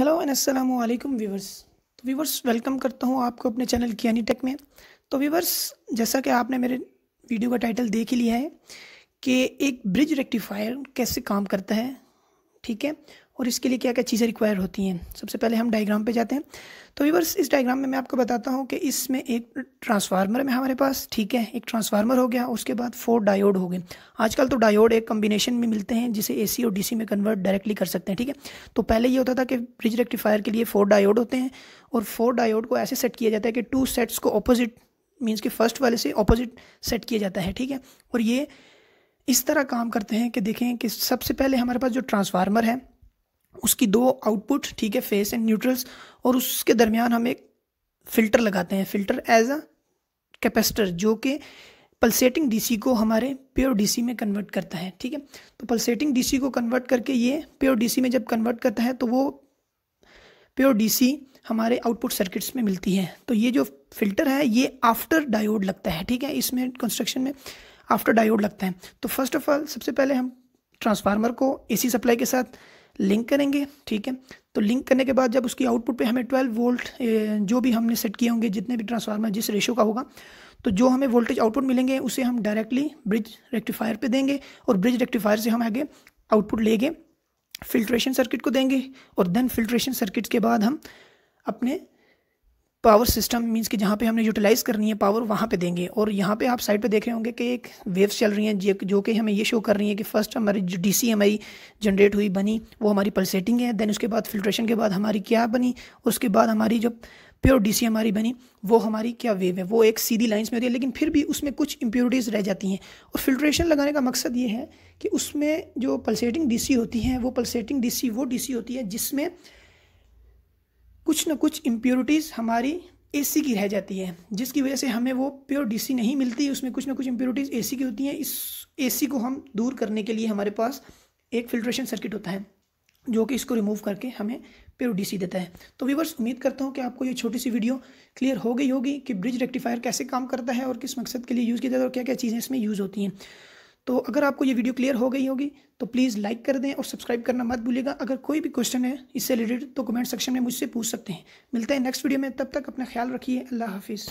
hello and अस्सलाम वालेकुम viewers तो व्यूवर्स वेलकम करता हूँ आपको अपने चैनल कियानी टेक में तो व्यूवर्स जैसा कि आपने मेरे वीडियो का टाइटल देख ही लिया है कि एक ब्रिज रेक्टिफायर कैसे काम करता है ठीक है और इसके लिए क्या क्या चीज़ें रिक्वायर होती हैं सबसे पहले हम डायग्राम पे जाते हैं तो वीवर्स इस डायग्राम में मैं आपको बताता हूँ कि इसमें एक ट्रांसफार्मर में हमारे पास ठीक है एक ट्रांसफार्मर हो गया उसके बाद फोर डायोड हो गए आजकल तो डायोड एक कम्बिनेशन में मिलते हैं जिसे ए और डी में कन्वर्ट डायरेक्टली कर सकते हैं ठीक है तो पहले ये होता था कि ब्रिज रेक्टिफायर के लिए फोर डायोड होते हैं और फोर डायोड को ऐसे सेट किया जाता है कि टू सेट्स को अपोजिट मीन्स कि फ़र्स्ट वाले से अपोजिट सेट किया जाता है ठीक है और ये इस तरह काम करते हैं कि देखें कि सबसे पहले हमारे पास जो ट्रांसफार्मर है उसकी दो आउटपुट ठीक है फेस एंड न्यूट्रल्स और उसके दरमियान हम एक फ़िल्टर लगाते हैं फ़िल्टर एज अ कैपेसिटर जो कि पल्सेटिंग डीसी को हमारे प्योर डीसी में कन्वर्ट करता है ठीक है तो पल्सेटिंग डीसी को कन्वर्ट करके ये प्योर डीसी में जब कन्वर्ट करता है तो वो प्योर डीसी हमारे आउटपुट सर्किट्स में मिलती है तो ये जो फिल्टर है ये आफ्टर डायोड लगता है ठीक है इसमें कंस्ट्रक्शन में आफ्टर डायोड लगता है तो फर्स्ट ऑफ ऑल सबसे पहले हम ट्रांसफार्मर को एसी सप्लाई के साथ लिंक करेंगे ठीक है तो लिंक करने के बाद जब उसकी आउटपुट पे हमें 12 वोल्ट जो भी हमने सेट किए होंगे जितने भी ट्रांसफार्मर जिस रेशो का होगा तो जो हमें वोल्टेज आउटपुट मिलेंगे उसे हम डायरेक्टली ब्रिज रेक्टिफायर पे देंगे और ब्रिज रेक्टिफायर से हम आगे आउटपुट लेंगे फिल्ट्रेशन सर्किट को देंगे और देन फिल्ट्रेशन सर्किट के बाद हम अपने पावर सिस्टम मींस कि जहाँ पे हमने यूटिलाइज़ करनी है पावर वहाँ पे देंगे और यहाँ पे आप साइड पे देख रहे होंगे कि एक वेव्स चल रही हैं जो कि हमें ये शो कर रही है कि फर्स्ट हमारी जो सी हमारी जनरेट हुई बनी वो हमारी पल्सेटिंग है देन उसके बाद फिल्ट्रेशन के बाद हमारी क्या बनी उसके बाद हमारी जो प्योर डीसी हमारी बनी वो हमारी क्या वेव है वो एक सीधी लाइंस में होती है लेकिन फिर भी उसमें कुछ इम्प्योरिटीज़ रह जाती हैं और फिल्ट्रेशन लगाने का मकसद ये है कि उसमें जो पल्सेटिंग डीसी होती है वो पल्सेटिंग डीसी वो डीसी होती है जिसमें कुछ ना कुछ इम्प्योरिटीज़ हमारी एसी की रह जाती है जिसकी वजह से हमें वो प्योर डीसी नहीं मिलती उसमें कुछ ना कुछ इम्प्योरिटीज़ एसी की होती हैं इस एसी को हम दूर करने के लिए हमारे पास एक फिल्ट्रेशन सर्किट होता है जो कि इसको रिमूव करके हमें प्योर डीसी देता है तो व्यूवर्स उम्मीद करता हूँ कि आपको ये छोटी सी वीडियो क्लियर हो गई होगी कि ब्रिज रेक्टिफायर कैसे काम करता है और किस मकसद के लिए यूज़ किया जाता है और क्या क्या चीज़ें इसमें यूज़ होती हैं तो अगर आपको ये वीडियो क्लियर हो गई होगी तो प्लीज़ लाइक कर दें और सब्सक्राइब करना मत भूलिएगा अगर कोई भी क्वेश्चन है इससे रिलेटेड तो कमेंट सेक्शन में मुझसे पूछ सकते हैं मिलते हैं नेक्स्ट वीडियो में तब तक अपना ख्याल रखिए अल्लाह हाफिज़